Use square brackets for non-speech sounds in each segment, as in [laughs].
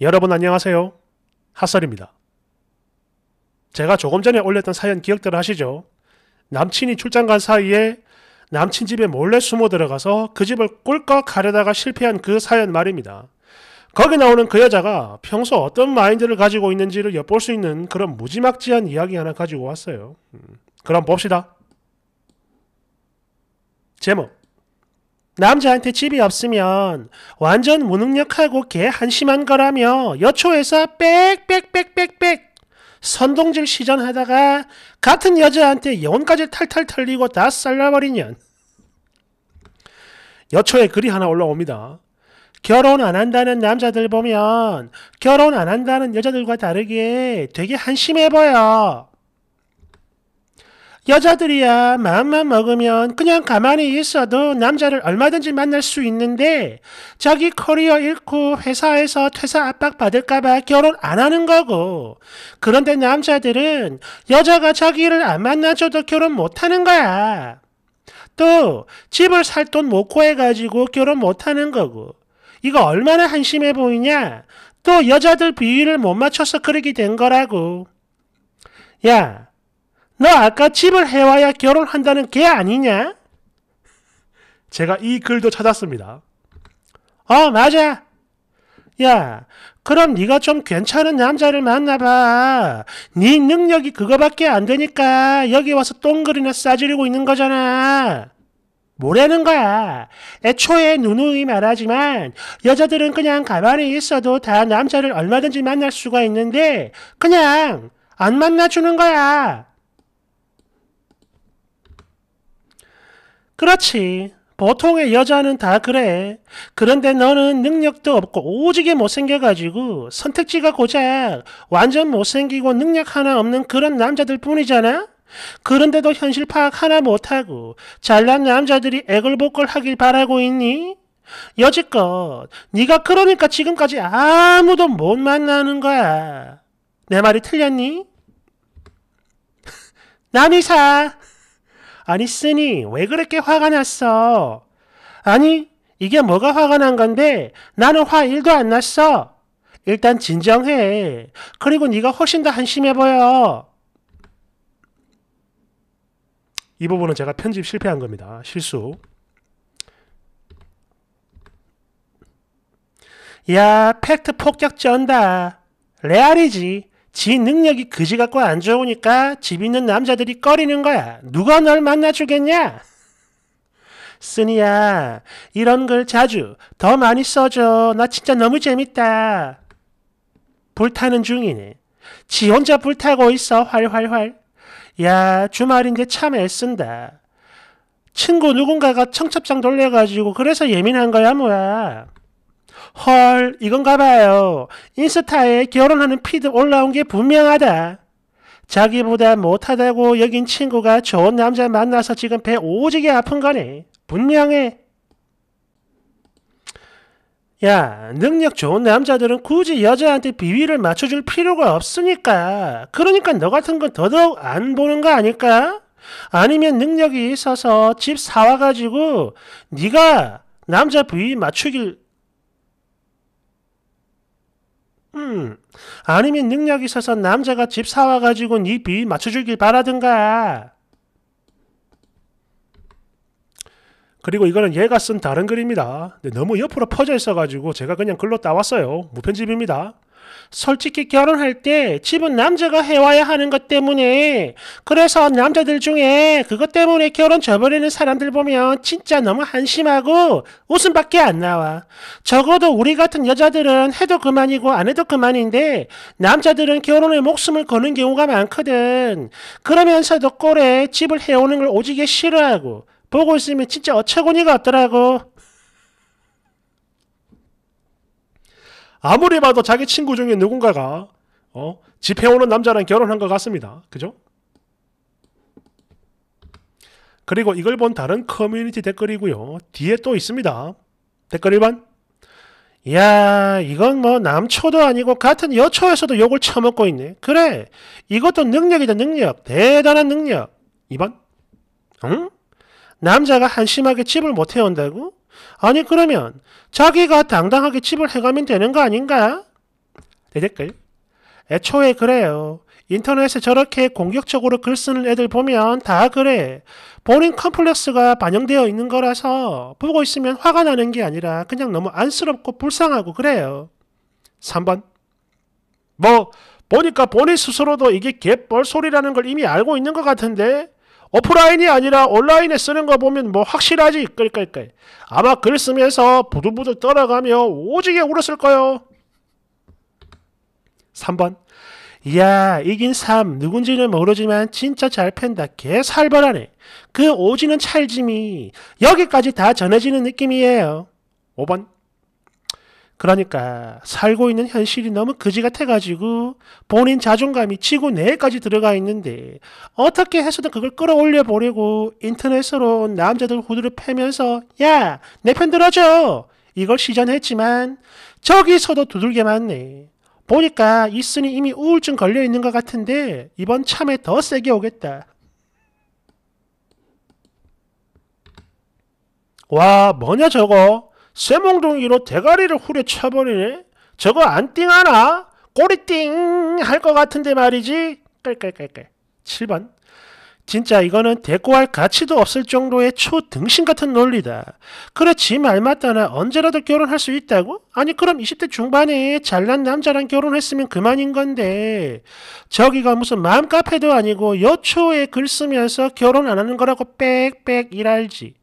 여러분 안녕하세요. 핫설입니다. 제가 조금 전에 올렸던 사연 기억들 하시죠? 남친이 출장 간 사이에 남친 집에 몰래 숨어 들어가서 그 집을 꿀꺽 가려다가 실패한 그 사연 말입니다. 거기 나오는 그 여자가 평소 어떤 마인드를 가지고 있는지를 엿볼 수 있는 그런 무지막지한 이야기 하나 가지고 왔어요. 음, 그럼 봅시다. 제목 남자한테 집이 없으면 완전 무능력하고 개 한심한 거라며 여초에서 빽빽빽빽빽 선동질 시전하다가 같은 여자한테 영혼까지 탈탈 털리고 다 썰라버리면 여초에 글이 하나 올라옵니다. 결혼 안 한다는 남자들 보면 결혼 안 한다는 여자들과 다르게 되게 한심해 보여. 여자들이야 마음만 먹으면 그냥 가만히 있어도 남자를 얼마든지 만날 수 있는데 자기 커리어 잃고 회사에서 퇴사 압박 받을까봐 결혼 안 하는 거고 그런데 남자들은 여자가 자기를 안 만나줘도 결혼 못 하는 거야. 또 집을 살 돈 못 구해가지고 결혼 못 하는 거고 이거 얼마나 한심해 보이냐? 또 여자들 비위를 못 맞춰서 그러게 된 거라고. 야, 너 아까 집을 해와야 결혼한다는 개 아니냐? 제가 이 글도 찾았습니다. 어 맞아. 야 그럼 네가 좀 괜찮은 남자를 만나봐. 네 능력이 그거밖에 안 되니까 여기 와서 똥그리나 싸지르고 있는 거잖아. 뭐라는 거야. 애초에 누누이 말하지만 여자들은 그냥 가만히 있어도 다 남자를 얼마든지 만날 수가 있는데 그냥 안 만나주는 거야. 그렇지. 보통의 여자는 다 그래. 그런데 너는 능력도 없고 오지게 못생겨가지고 선택지가 고작 완전 못생기고 능력 하나 없는 그런 남자들 뿐이잖아? 그런데도 현실 파악 하나 못하고 잘난 남자들이 애걸복걸 하길 바라고 있니? 여지껏 네가 그러니까 지금까지 아무도 못 만나는 거야. 내 말이 틀렸니? [laughs] 남이사! 아니, 쓰니, 왜 그렇게 화가 났어? 아니, 이게 뭐가 화가 난 건데? 나는 화 1도 안 났어. 일단 진정해. 그리고 네가 훨씬 더 한심해 보여. 이 부분은 제가 편집 실패한 겁니다. 실수. 야, 팩트 폭격 전다. 레알이지. 지 능력이 그지 같고 안 좋으니까 집 있는 남자들이 꺼리는 거야. 누가 널 만나주겠냐? 쓰니야, 이런 글 자주 더 많이 써줘. 나 진짜 너무 재밌다. 불타는 중이네. 지 혼자 불타고 있어. 활활활. 야, 주말인데 참 애쓴다. 친구 누군가가 청첩장 돌려가지고 그래서 예민한 거야 뭐야. 헐, 이건가 봐요. 인스타에 결혼하는 피드 올라온 게 분명하다. 자기보다 못하다고 여긴 친구가 좋은 남자 만나서 지금 배 오지게 아픈 거네. 분명해. 야, 능력 좋은 남자들은 굳이 여자한테 비위를 맞춰줄 필요가 없으니까. 그러니까 너 같은 건 더더욱 안 보는 거 아닐까? 아니면 능력이 있어서 집 사와가지고 네가 남자 비위 맞추길 음, 아니면 능력 있어서 남자가 집 사와가지고 네 비위 맞춰주길 바라든가. 그리고 이거는 얘가 쓴 다른 글입니다. 근데 너무 옆으로 퍼져 있어가지고 제가 그냥 글로 따왔어요. 무편집입니다. 솔직히 결혼할 때 집은 남자가 해와야 하는 것 때문에 그래서 남자들 중에 그것 때문에 결혼 저버리는 사람들 보면 진짜 너무 한심하고 웃음밖에 안 나와. 적어도 우리 같은 여자들은 해도 그만이고 안 해도 그만인데 남자들은 결혼에 목숨을 거는 경우가 많거든. 그러면서도 꼴에 집을 해오는 걸 오지게 싫어하고 보고 있으면 진짜 어처구니가 없더라고. 아무리 봐도 자기 친구 중에 누군가가 어, 집해오는 남자랑 결혼한 것 같습니다. 그죠? 그리고 이걸 본 다른 커뮤니티 댓글이고요. 뒤에 또 있습니다. 댓글 1번. 야 이건 뭐 남초도 아니고 같은 여초에서도 욕을 처먹고 있네. 그래, 이것도 능력이다, 능력. 대단한 능력. 2번. 응? 남자가 한심하게 집을 못 해온다고? 아니 그러면 자기가 당당하게 집을 해가면 되는 거 아닌가? 내 댓글 애초에 그래요. 인터넷에 저렇게 공격적으로 글 쓰는 애들 보면 다 그래. 본인 컴플렉스가 반영되어 있는 거라서 보고 있으면 화가 나는 게 아니라 그냥 너무 안쓰럽고 불쌍하고 그래요. 3번 뭐 보니까 본인 스스로도 이게 개뻘 소리라는 걸 이미 알고 있는 것 같은데 오프라인이 아니라 온라인에 쓰는 거 보면 뭐 확실하지 그러니까, 그러니까. 아마 글 쓰면서 부들부들 떨어가며 오지게 울었을 거요. 3번 야 이긴 삼 누군지는 모르지만 진짜 잘 팬다 개살벌하네. 그 오지는 찰짐이 여기까지 다 전해지는 느낌이에요. 5번 그러니까 살고 있는 현실이 너무 거지 같아가지고 본인 자존감이 치고 내까지 들어가 있는데 어떻게 해서든 그걸 끌어올려 보려고 인터넷으로 남자들 후드를 패면서 야 내 편 들어줘 이걸 시전했지만 저기서도 두들겨 맞네. 보니까 이슨이 이미 우울증 걸려 있는 것 같은데 이번 참에 더 세게 오겠다. 와 뭐냐 저거 쇠몽둥이로 대가리를 후려쳐버리네? 저거 안 띵하나? 꼬리띵 할 것 같은데 말이지? 깔깔깔깔. 7번. 진짜 이거는 대꾸할 가치도 없을 정도의 초등신 같은 논리다. 그렇지 말마따나 언제라도 결혼할 수 있다고? 아니 그럼 20대 중반에 잘난 남자랑 결혼했으면 그만인 건데 저기가 무슨 마음 카페도 아니고 여초에 글 쓰면서 결혼 안 하는 거라고 빽빽 일할지.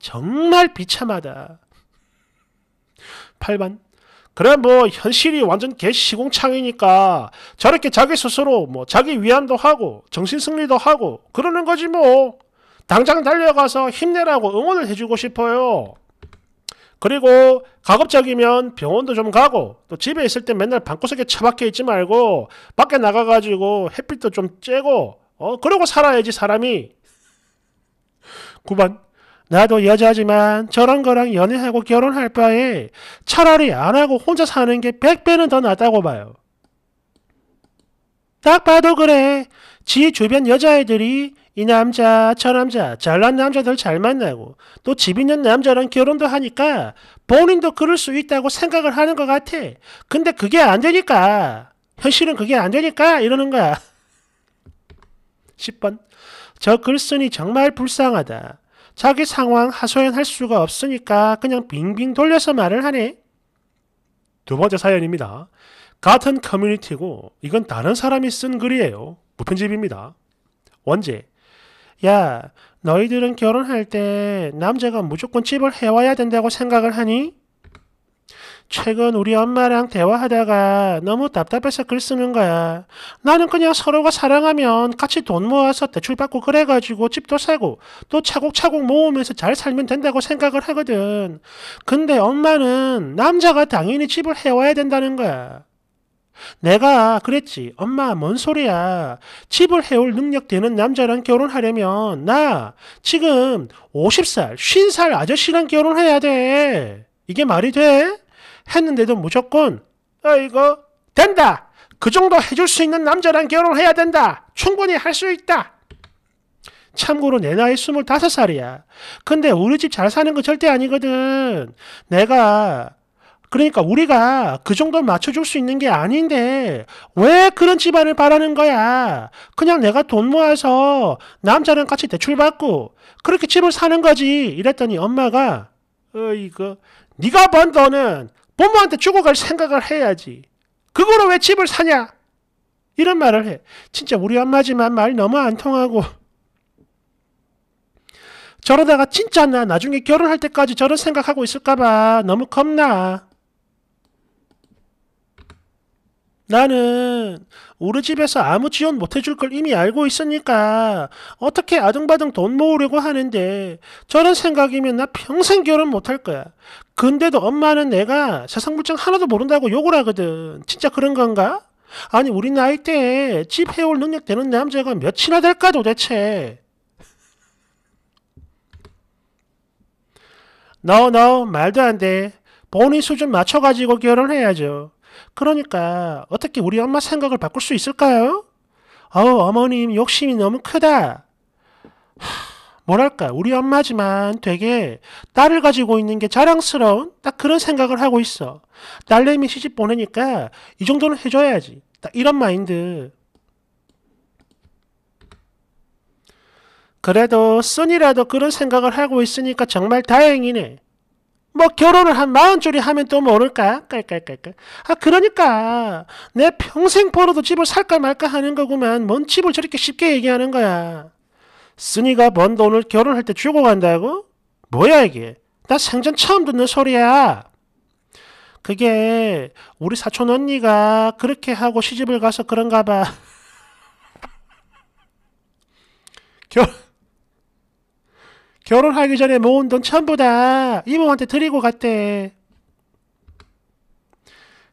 정말 비참하다. 8반 그래 뭐 현실이 완전 개시공창이니까 저렇게 자기 스스로 뭐 자기 위안도 하고 정신승리도 하고 그러는 거지 뭐 당장 달려가서 힘내라고 응원을 해주고 싶어요 그리고 가급적이면 병원도 좀 가고 또 집에 있을 때 맨날 방구석에 처박혀 있지 말고 밖에 나가가지고 햇빛도 좀 쬐고 어 그러고 살아야지 사람이 9반 나도 여자지만 저런 거랑 연애하고 결혼할 바에 차라리 안 하고 혼자 사는 게 100배는 더 낫다고 봐요. 딱 봐도 그래. 지 주변 여자애들이 이 남자, 저 남자, 잘난 남자들 잘 만나고 또 집 있는 남자랑 결혼도 하니까 본인도 그럴 수 있다고 생각을 하는 것 같아. 근데 그게 안 되니까. 현실은 그게 안 되니까 이러는 거야. 10번. [laughs] 저 글쓴이 정말 불쌍하다. 자기 상황 하소연할 수가 없으니까 그냥 빙빙 돌려서 말을 하네. 두 번째 사연입니다. 같은 커뮤니티고 이건 다른 사람이 쓴 글이에요. 무편집입니다. 원제 야 너희들은 결혼할 때 남자가 무조건 집을 해와야 된다고 생각을 하니? 최근 우리 엄마랑 대화하다가 너무 답답해서 글 쓰는 거야. 나는 그냥 서로가 사랑하면 같이 돈 모아서 대출받고 그래가지고 집도 사고 또 차곡차곡 모으면서 잘 살면 된다고 생각을 하거든. 근데 엄마는 남자가 당연히 집을 해와야 된다는 거야. 내가 그랬지. 엄마, 뭔 소리야. 집을 해올 능력 되는 남자랑 결혼하려면 나 지금 50살, 50살 아저씨랑 결혼해야 돼. 이게 말이 돼? 했는데도 무조건 아 이거 된다. 그 정도 해줄 수 있는 남자랑 결혼해야 된다. 충분히 할 수 있다. 참고로 내 나이 25살이야. 근데 우리 집 잘 사는 거 절대 아니거든. 내가 그러니까 우리가 그 정도 맞춰줄 수 있는 게 아닌데 왜 그런 집안을 바라는 거야? 그냥 내가 돈 모아서 남자랑 같이 대출받고 그렇게 집을 사는 거지. 이랬더니 엄마가 어 이거 네가 번 돈은 부모한테 죽어갈 생각을 해야지. 그거로 왜 집을 사냐? 이런 말을 해. 진짜 우리 엄마지만 말 너무 안 통하고. 저러다가 진짜 나 나중에 결혼할 때까지 저런 생각하고 있을까봐 너무 겁나. 나는 우리 집에서 아무 지원 못 해줄 걸 이미 알고 있으니까 어떻게 아등바등 돈 모으려고 하는데 저런 생각이면 나 평생 결혼 못 할 거야. 근데도 엄마는 내가 세상 물정 하나도 모른다고 욕을 하거든. 진짜 그런 건가? 아니 우리 나이 때에 집 해올 능력 되는 남자가 몇이나 될까 도대체? no, [laughs] no, 말도 안 돼. 본인 수준 맞춰가지고 결혼해야죠. 그러니까 어떻게 우리 엄마 생각을 바꿀 수 있을까요? 어우 어머님 욕심이 너무 크다. 하, 뭐랄까 우리 엄마지만 되게 딸을 가지고 있는 게 자랑스러운 딱 그런 생각을 하고 있어. 딸내미 시집 보내니까 이 정도는 해줘야지. 딱 이런 마인드. 그래도 쓴이라도 그런 생각을 하고 있으니까 정말 다행이네. 뭐 결혼을 한 마흔 줄이 하면 또 모를까? 깔깔깔깔. 아 그러니까 내 평생 벌어도 집을 살까 말까 하는 거구만. 뭔 집을 저렇게 쉽게 얘기하는 거야. 쓰니가 번 돈을 결혼할 때 주고 간다고? 뭐야 이게? 나 생전 처음 듣는 소리야. 그게 우리 사촌 언니가 그렇게 하고 시집을 가서 그런가 봐. [laughs] 결 결혼하기 전에 모은 돈 전부 다 이모한테 드리고 갔대.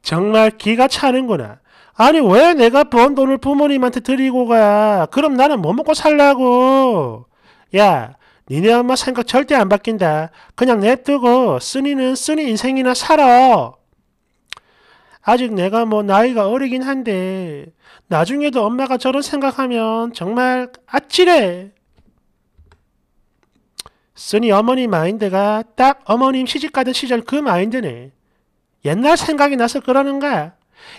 정말 기가 차는구나. 아니 왜 내가 번 돈을 부모님한테 드리고 가? 그럼 나는 뭐 먹고 살라고? 야, 니네 엄마 생각 절대 안 바뀐다. 그냥 냅두고 쓰니는 쓰니 인생이나 살아. 아직 내가 뭐 나이가 어리긴 한데 나중에도 엄마가 저런 생각하면 정말 아찔해. 쓰니 어머니 마인드가 딱 어머님 시집가던 시절 그 마인드네. 옛날 생각이 나서 그러는 거야.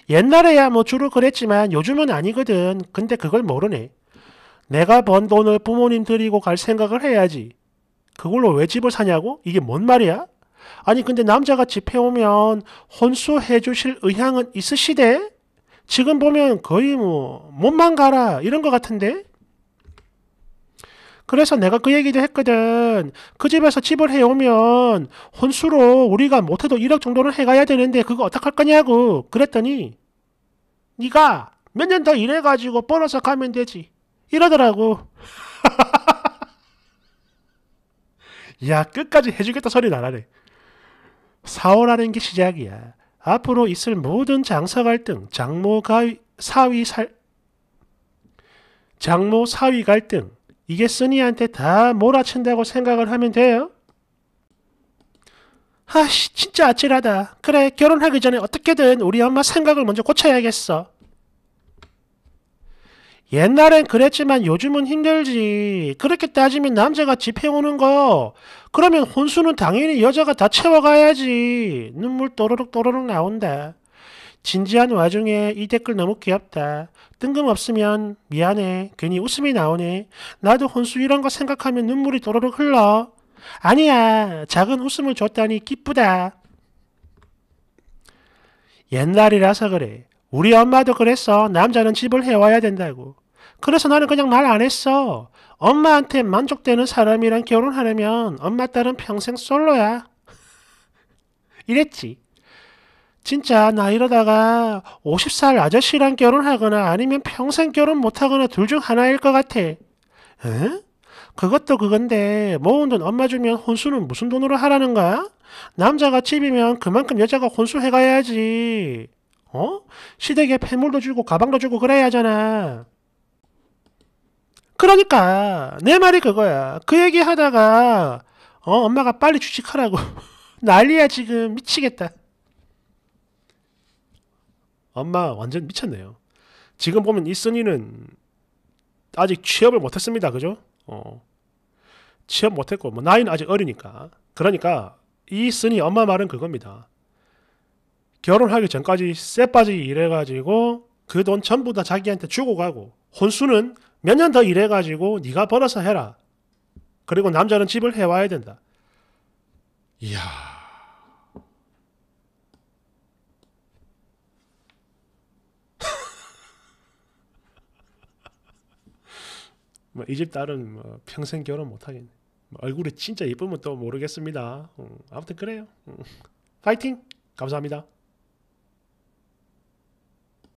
옛날에야 뭐 주로 그랬지만 요즘은 아니거든. 근데 그걸 모르네. 내가 번 돈을 부모님 드리고 갈 생각을 해야지. 그걸로 왜 집을 사냐고? 이게 뭔 말이야? 아니 근데 남자가 집해 오면 혼수해 주실 의향은 있으시대? 지금 보면 거의 뭐 몸만 가라 이런 것 같은데? 그래서 내가 그 얘기도 했거든. 그 집에서 집을 해오면 혼수로 우리가 못해도 1억 정도는 해가야 되는데 그거 어떡할 거냐고 그랬더니 네가 몇 년 더 일해가지고 벌어서 가면 되지. 이러더라고. [laughs] 야 끝까지 해주겠다 소리 나라네. 사오라는게 시작이야. 앞으로 있을 모든 장사 갈등, 장모 가위, 사위 살, 장모 사위 갈등, 이게 쓰니한테 다 몰아친다고 생각을 하면 돼요. 아씨 진짜 아찔하다. 그래 결혼하기 전에 어떻게든 우리 엄마 생각을 먼저 고쳐야겠어. 옛날엔 그랬지만 요즘은 힘들지. 그렇게 따지면 남자가 집에 오는 거. 그러면 혼수는 당연히 여자가 다 채워가야지. 눈물 또르륵 또르륵 나온다. 진지한 와중에 이 댓글 너무 귀엽다. 뜬금없으면 미안해. 괜히 웃음이 나오네. 나도 혼수 이런 거 생각하면 눈물이 도로록 흘러. 아니야. 작은 웃음을 줬다니 기쁘다. 옛날이라서 그래. 우리 엄마도 그랬어. 남자는 집을 해와야 된다고. 그래서 나는 그냥 말 안 했어. 엄마한테 만족되는 사람이랑 결혼하려면 엄마 딸은 평생 솔로야. [laughs] 이랬지. 진짜 나 이러다가 50살 아저씨랑 결혼하거나 아니면 평생 결혼 못하거나 둘 중 하나일 것 같아. 에? 그것도 그건데 모은 돈 엄마 주면 혼수는 무슨 돈으로 하라는 거야? 남자가 집이면 그만큼 여자가 혼수해가야지. 어? 시댁에 폐물도 주고 가방도 주고 그래야 하잖아. 그러니까 내 말이 그거야. 그 얘기 하다가 어, 엄마가 빨리 주식하라고 [laughs] 난리야 지금 미치겠다. 엄마 완전 미쳤네요. 지금 보면 이순이는 아직 취업을 못했습니다. 그죠? 어. 취업 못했고 뭐 나이는 아직 어리니까 그러니까 이순이 엄마 말은 그겁니다. 결혼하기 전까지 쎄빠지 일해가지고 그 돈 전부 다 자기한테 주고 가고 혼수는 몇 년 더 일해가지고 네가 벌어서 해라. 그리고 남자는 집을 해와야 된다. 이야. 뭐이집 딸은 뭐 평생 결혼 못 하겠네. 뭐 얼굴이 진짜 예쁘면 또 모르겠습니다. 음, 아무튼 그래요. 음. 파이팅. 감사합니다.